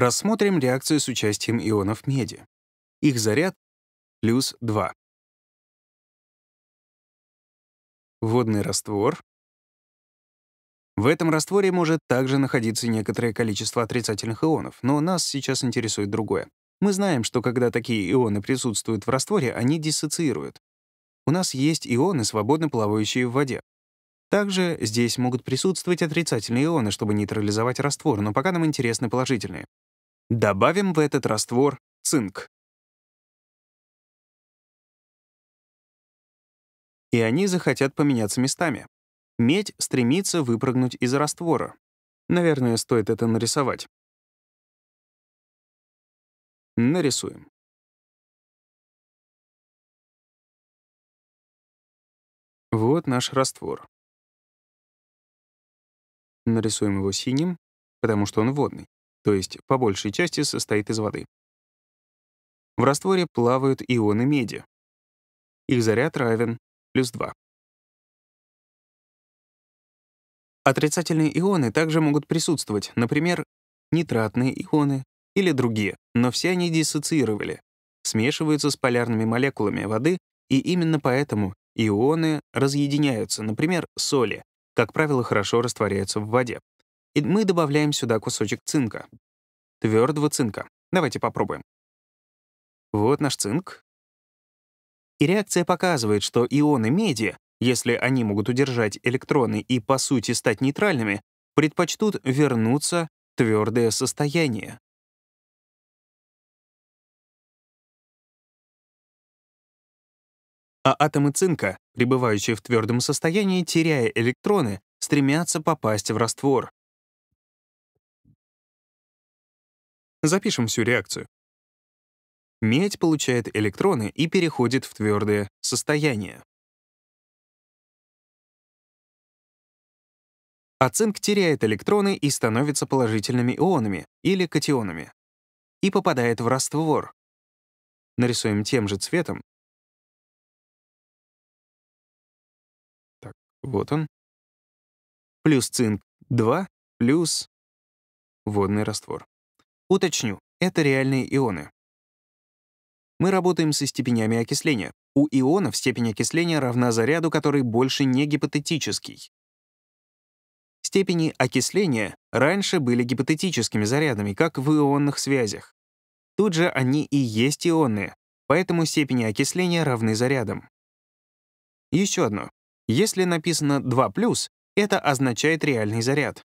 Рассмотрим реакцию с участием ионов меди. Их заряд — плюс 2. Водный раствор. В этом растворе может также находиться некоторое количество отрицательных ионов, но нас сейчас интересует другое. Мы знаем, что когда такие ионы присутствуют в растворе, они диссоциируют. У нас есть ионы, свободно плавающие в воде. Также здесь могут присутствовать отрицательные ионы, чтобы нейтрализовать раствор, но пока нам интересны положительные. Добавим в этот раствор цинк. И они захотят поменяться местами. Медь стремится выпрыгнуть из раствора. Наверное, стоит это нарисовать. Нарисуем. Вот наш раствор. Нарисуем его синим, потому что он водный то есть по большей части состоит из воды. В растворе плавают ионы меди. Их заряд равен плюс 2. Отрицательные ионы также могут присутствовать, например, нитратные ионы или другие, но все они диссоциировали, смешиваются с полярными молекулами воды, и именно поэтому ионы разъединяются, например, соли, как правило, хорошо растворяются в воде. И мы добавляем сюда кусочек цинка. Твердого цинка. Давайте попробуем. Вот наш цинк. И реакция показывает, что ионы меди, если они могут удержать электроны и, по сути, стать нейтральными, предпочтут вернуться в твердое состояние. а атомы цинка, пребывающие в твердом состоянии, теряя электроны, стремятся попасть в раствор. Запишем всю реакцию. Медь получает электроны и переходит в твердое состояние. А цинк теряет электроны и становится положительными ионами или катионами и попадает в раствор. Нарисуем тем же цветом. Так, вот он. Плюс цинк 2 плюс водный раствор. Уточню, это реальные ионы. Мы работаем со степенями окисления. У ионов степень окисления равна заряду, который больше не гипотетический. Степени окисления раньше были гипотетическими зарядами, как в ионных связях. Тут же они и есть ионы, поэтому степени окисления равны зарядам. Еще одно. Если написано 2+, это означает реальный заряд.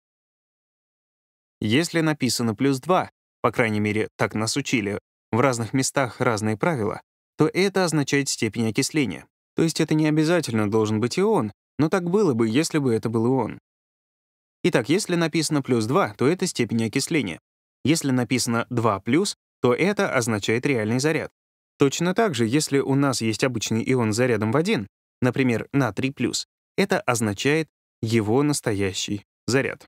Если написано плюс 2, по крайней мере, так нас учили, в разных местах разные правила, то это означает степень окисления. То есть это не обязательно должен быть ион. но так было бы, если бы это был ион. Итак, если написано плюс 2, то это степень окисления. Если написано 2 плюс, то это означает реальный заряд. Точно так же, если у нас есть обычный ион с зарядом в 1, например, на 3+, это означает его настоящий заряд.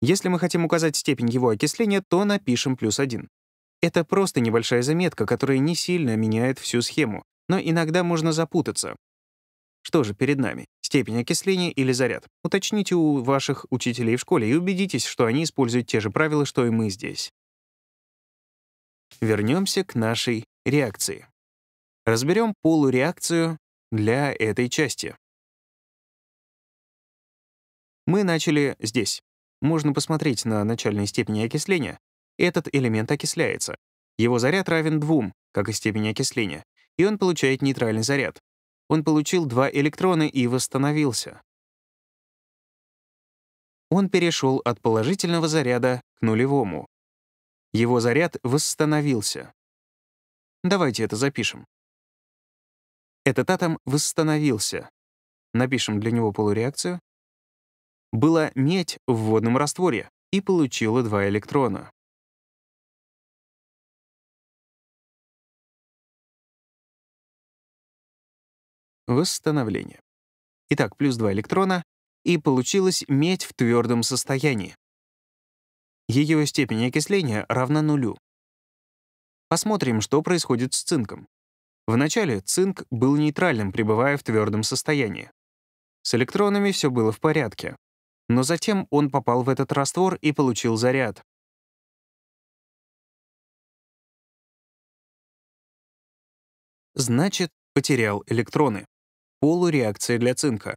Если мы хотим указать степень его окисления, то напишем плюс 1. Это просто небольшая заметка, которая не сильно меняет всю схему, но иногда можно запутаться. Что же перед нами? Степень окисления или заряд? Уточните у ваших учителей в школе и убедитесь, что они используют те же правила, что и мы здесь. Вернемся к нашей реакции. Разберем полуреакцию для этой части. Мы начали здесь. Можно посмотреть на начальные степени окисления. Этот элемент окисляется. Его заряд равен двум, как и степени окисления, и он получает нейтральный заряд. Он получил два электрона и восстановился. Он перешел от положительного заряда к нулевому. Его заряд восстановился. Давайте это запишем. Этот атом восстановился. Напишем для него полуреакцию была медь в водном растворе и получила два электрона. Восстановление. Итак, плюс два электрона, и получилась медь в твердом состоянии. Ее степень окисления равна нулю. Посмотрим, что происходит с цинком. Вначале цинк был нейтральным, пребывая в твердом состоянии. С электронами все было в порядке но затем он попал в этот раствор и получил заряд. Значит, потерял электроны. Полуреакция для цинка.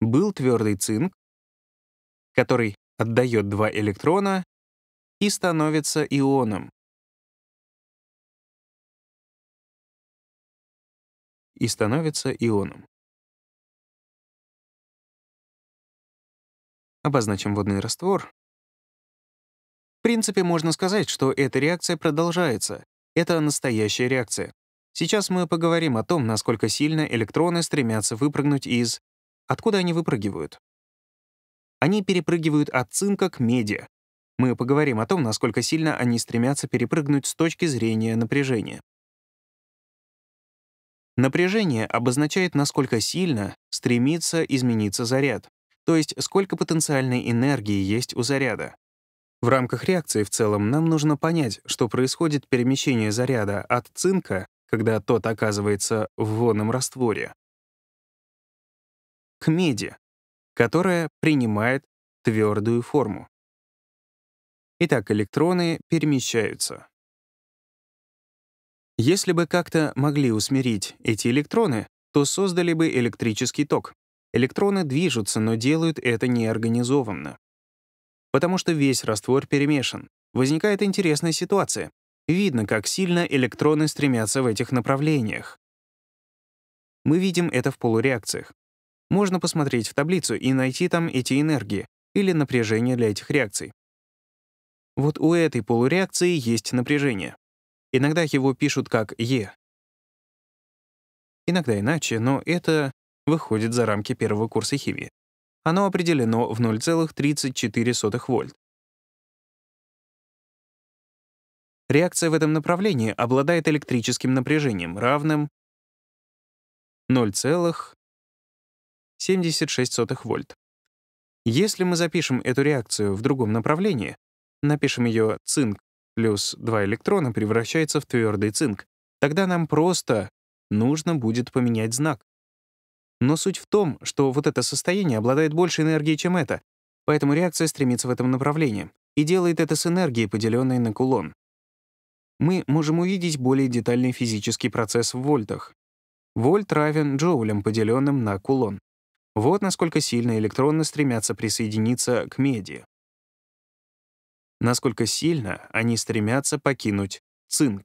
Был твердый цинк, который отдает два электрона и становится ионом. И становится ионом. Обозначим водный раствор. В принципе, можно сказать, что эта реакция продолжается. Это настоящая реакция. Сейчас мы поговорим о том, насколько сильно электроны стремятся выпрыгнуть из... Откуда они выпрыгивают? Они перепрыгивают от цинка к меди. Мы поговорим о том, насколько сильно они стремятся перепрыгнуть с точки зрения напряжения. Напряжение обозначает, насколько сильно стремится измениться заряд то есть сколько потенциальной энергии есть у заряда. В рамках реакции в целом нам нужно понять, что происходит перемещение заряда от цинка, когда тот оказывается в водном растворе, к меди, которая принимает твердую форму. Итак, электроны перемещаются. Если бы как-то могли усмирить эти электроны, то создали бы электрический ток, Электроны движутся, но делают это неорганизованно. Потому что весь раствор перемешан. Возникает интересная ситуация. Видно, как сильно электроны стремятся в этих направлениях. Мы видим это в полуреакциях. Можно посмотреть в таблицу и найти там эти энергии или напряжение для этих реакций. Вот у этой полуреакции есть напряжение. Иногда его пишут как Е. Иногда иначе, но это выходит за рамки первого курса химии. Оно определено в 0,34 вольт. Реакция в этом направлении обладает электрическим напряжением, равным 0,76 вольт. Если мы запишем эту реакцию в другом направлении, напишем ее цинк плюс 2 электрона превращается в твердый цинк, тогда нам просто нужно будет поменять знак. Но суть в том, что вот это состояние обладает большей энергией, чем это, поэтому реакция стремится в этом направлении и делает это с энергией, поделенной на кулон. Мы можем увидеть более детальный физический процесс в вольтах. Вольт равен джоулям, поделенным на кулон. Вот насколько сильно электроны стремятся присоединиться к меди. Насколько сильно они стремятся покинуть цинк.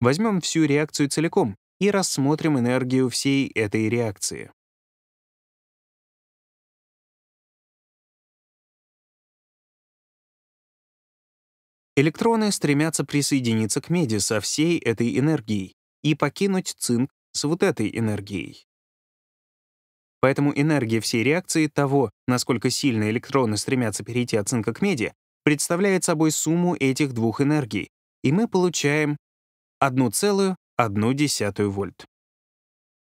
Возьмем всю реакцию целиком и рассмотрим энергию всей этой реакции. Электроны стремятся присоединиться к меди со всей этой энергией и покинуть цинк с вот этой энергией. Поэтому энергия всей реакции того, насколько сильно электроны стремятся перейти от цинка к меди, представляет собой сумму этих двух энергий, и мы получаем целую. 0,1 вольт.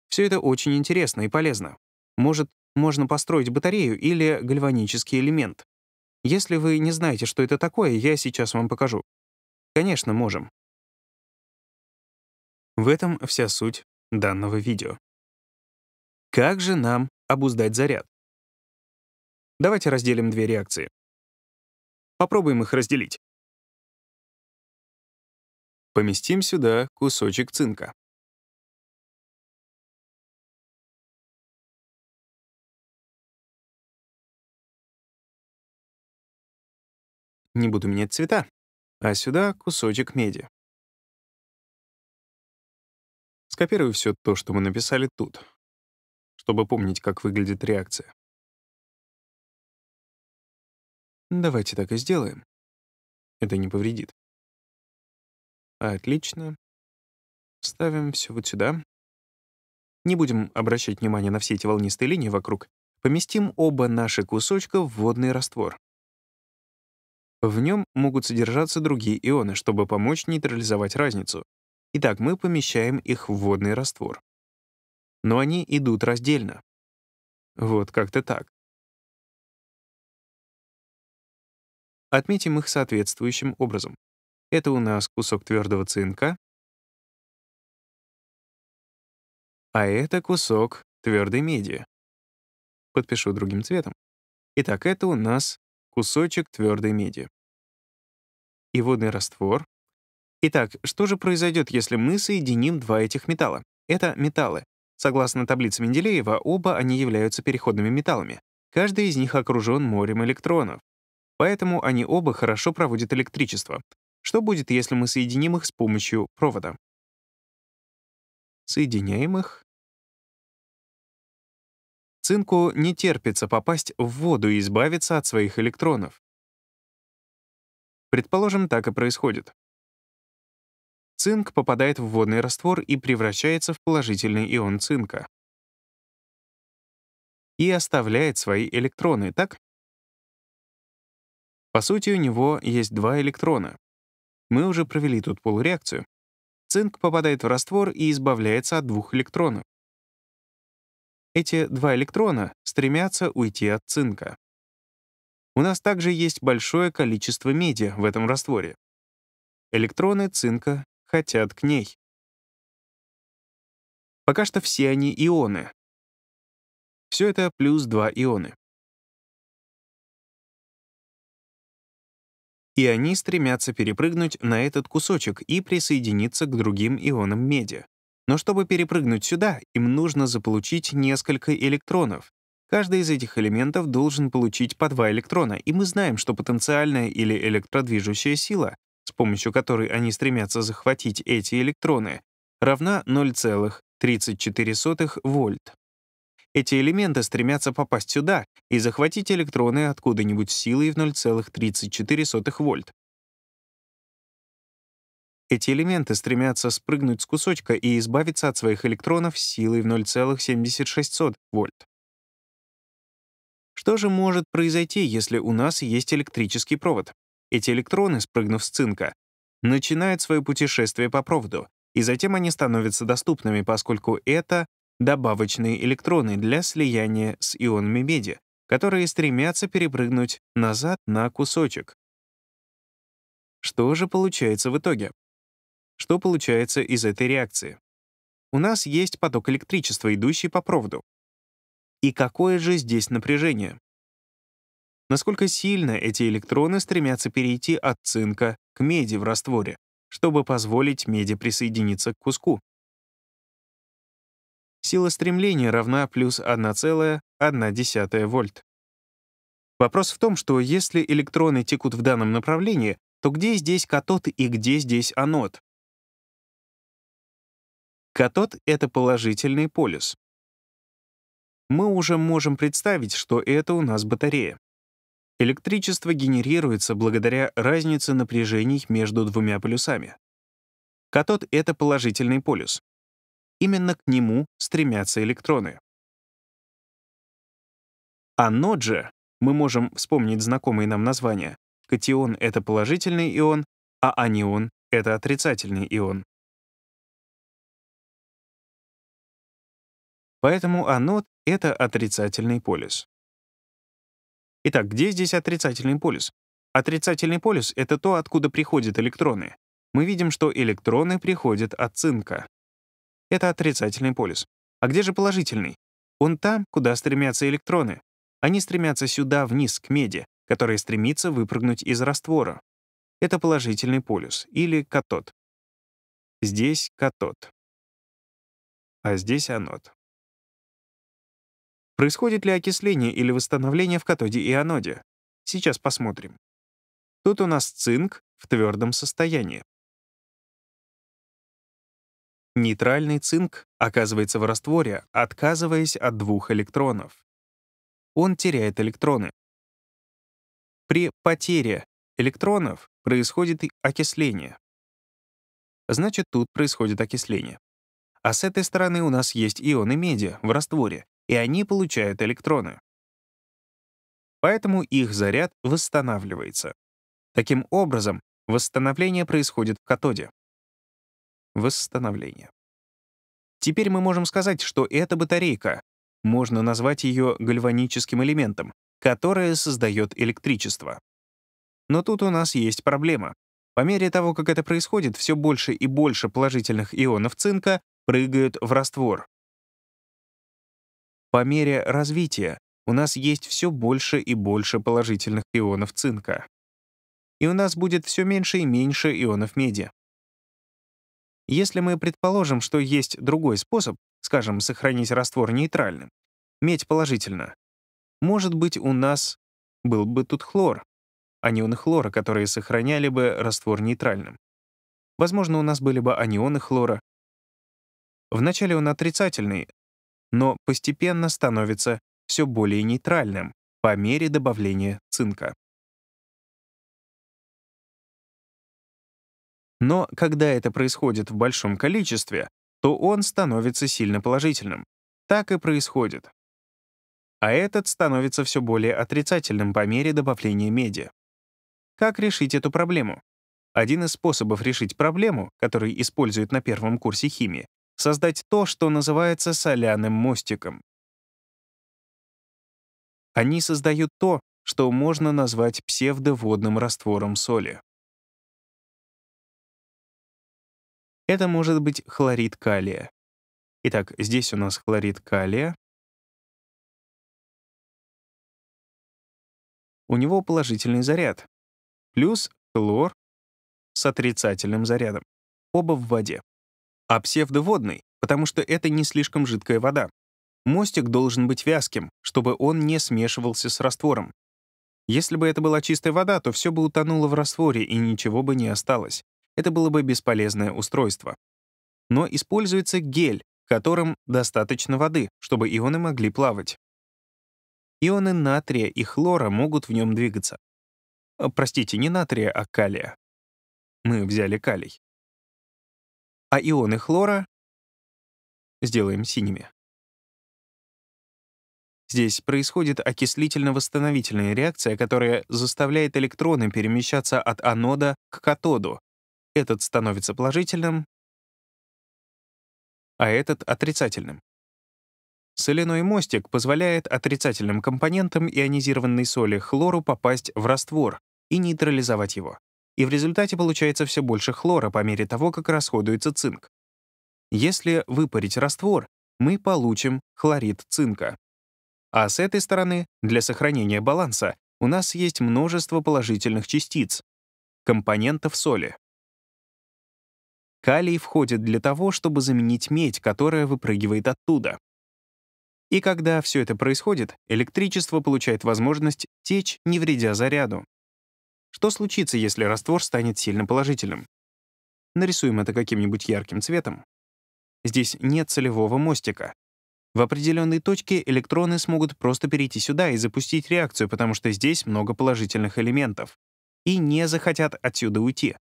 Все это очень интересно и полезно. Может, можно построить батарею или гальванический элемент. Если вы не знаете, что это такое, я сейчас вам покажу. Конечно, можем. В этом вся суть данного видео. Как же нам обуздать заряд? Давайте разделим две реакции. Попробуем их разделить. Поместим сюда кусочек цинка. Не буду менять цвета, а сюда кусочек меди. Скопирую все то, что мы написали тут, чтобы помнить, как выглядит реакция. Давайте так и сделаем. Это не повредит. Отлично. Ставим все вот сюда. Не будем обращать внимание на все эти волнистые линии вокруг. Поместим оба наши кусочка в водный раствор. В нем могут содержаться другие ионы, чтобы помочь нейтрализовать разницу. Итак, мы помещаем их в водный раствор. Но они идут раздельно. Вот как-то так. Отметим их соответствующим образом. Это у нас кусок твердого цинка, а это кусок твердой меди. Подпишу другим цветом. Итак, это у нас кусочек твердой меди. И водный раствор. Итак, что же произойдет, если мы соединим два этих металла? Это металлы. Согласно таблице Менделеева, оба они являются переходными металлами. Каждый из них окружен морем электронов. Поэтому они оба хорошо проводят электричество. Что будет, если мы соединим их с помощью провода? Соединяем их. Цинку не терпится попасть в воду и избавиться от своих электронов. Предположим, так и происходит. Цинк попадает в водный раствор и превращается в положительный ион цинка. И оставляет свои электроны, так? По сути, у него есть два электрона. Мы уже провели тут полуреакцию. Цинк попадает в раствор и избавляется от двух электронов. Эти два электрона стремятся уйти от цинка. У нас также есть большое количество меди в этом растворе. Электроны цинка хотят к ней. Пока что все они ионы. Все это плюс два иона. и они стремятся перепрыгнуть на этот кусочек и присоединиться к другим ионам меди. Но чтобы перепрыгнуть сюда, им нужно заполучить несколько электронов. Каждый из этих элементов должен получить по два электрона, и мы знаем, что потенциальная или электродвижущая сила, с помощью которой они стремятся захватить эти электроны, равна 0,34 вольт. Эти элементы стремятся попасть сюда и захватить электроны откуда-нибудь силой в 0,34 вольт. Эти элементы стремятся спрыгнуть с кусочка и избавиться от своих электронов силой в 0,76 вольт. Что же может произойти, если у нас есть электрический провод? Эти электроны, спрыгнув с цинка, начинают свое путешествие по проводу, и затем они становятся доступными, поскольку это добавочные электроны для слияния с ионами меди, которые стремятся перепрыгнуть назад на кусочек. Что же получается в итоге? Что получается из этой реакции? У нас есть поток электричества, идущий по проводу. И какое же здесь напряжение? Насколько сильно эти электроны стремятся перейти от цинка к меди в растворе, чтобы позволить меди присоединиться к куску? Сила стремления равна плюс 1,1 вольт. Вопрос в том, что если электроны текут в данном направлении, то где здесь катод и где здесь анод? Катод — это положительный полюс. Мы уже можем представить, что это у нас батарея. Электричество генерируется благодаря разнице напряжений между двумя полюсами. Катод — это положительный полюс. Именно к нему стремятся электроны. Анод же мы можем вспомнить знакомые нам названия, катион — это положительный ион, а анион — это отрицательный ион. Поэтому анод — это отрицательный полюс. Итак, где здесь отрицательный полюс? Отрицательный полюс — это то, откуда приходят электроны. Мы видим, что электроны приходят от цинка. Это отрицательный полюс. А где же положительный? Он там, куда стремятся электроны. Они стремятся сюда, вниз, к меди, которая стремится выпрыгнуть из раствора. Это положительный полюс, или катод. Здесь катод. А здесь анод. Происходит ли окисление или восстановление в катоде и аноде? Сейчас посмотрим. Тут у нас цинк в твердом состоянии. Нейтральный цинк оказывается в растворе, отказываясь от двух электронов. Он теряет электроны. При потере электронов происходит окисление. Значит, тут происходит окисление. А с этой стороны у нас есть ионы меди в растворе, и они получают электроны. Поэтому их заряд восстанавливается. Таким образом, восстановление происходит в катоде. Восстановление. Теперь мы можем сказать, что эта батарейка, можно назвать ее гальваническим элементом, которая создает электричество. Но тут у нас есть проблема. По мере того, как это происходит, все больше и больше положительных ионов цинка прыгают в раствор. По мере развития у нас есть все больше и больше положительных ионов цинка. И у нас будет все меньше и меньше ионов меди. Если мы предположим, что есть другой способ, скажем, сохранить раствор нейтральным, медь положительно, может быть, у нас был бы тут хлор, анионы хлора, которые сохраняли бы раствор нейтральным. Возможно, у нас были бы анионы хлора. Вначале он отрицательный, но постепенно становится все более нейтральным по мере добавления цинка. Но когда это происходит в большом количестве, то он становится сильно положительным. Так и происходит. А этот становится все более отрицательным по мере добавления меди. Как решить эту проблему? Один из способов решить проблему, который используют на первом курсе химии, создать то, что называется соляным мостиком. Они создают то, что можно назвать псевдоводным раствором соли. Это может быть хлорид калия. Итак, здесь у нас хлорид калия. У него положительный заряд. Плюс хлор с отрицательным зарядом. Оба в воде. А псевдоводный, потому что это не слишком жидкая вода. Мостик должен быть вязким, чтобы он не смешивался с раствором. Если бы это была чистая вода, то все бы утонуло в растворе и ничего бы не осталось это было бы бесполезное устройство. Но используется гель, которым достаточно воды, чтобы ионы могли плавать. Ионы натрия и хлора могут в нем двигаться. Э, простите, не натрия, а калия. Мы взяли калий. А ионы хлора сделаем синими. Здесь происходит окислительно-восстановительная реакция, которая заставляет электроны перемещаться от анода к катоду, этот становится положительным, а этот — отрицательным. Соляной мостик позволяет отрицательным компонентам ионизированной соли хлору попасть в раствор и нейтрализовать его. И в результате получается все больше хлора по мере того, как расходуется цинк. Если выпарить раствор, мы получим хлорид цинка. А с этой стороны, для сохранения баланса, у нас есть множество положительных частиц, компонентов соли. Калий входит для того, чтобы заменить медь, которая выпрыгивает оттуда. И когда все это происходит, электричество получает возможность течь, не вредя заряду. Что случится, если раствор станет сильно положительным? Нарисуем это каким-нибудь ярким цветом. Здесь нет целевого мостика. В определенной точке электроны смогут просто перейти сюда и запустить реакцию, потому что здесь много положительных элементов. И не захотят отсюда уйти.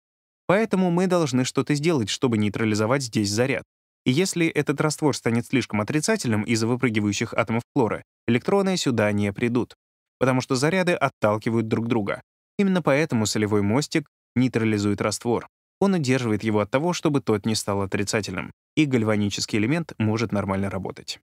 Поэтому мы должны что-то сделать, чтобы нейтрализовать здесь заряд. И если этот раствор станет слишком отрицательным из-за выпрыгивающих атомов хлора, электроны сюда не придут, потому что заряды отталкивают друг друга. Именно поэтому солевой мостик нейтрализует раствор. Он удерживает его от того, чтобы тот не стал отрицательным, и гальванический элемент может нормально работать.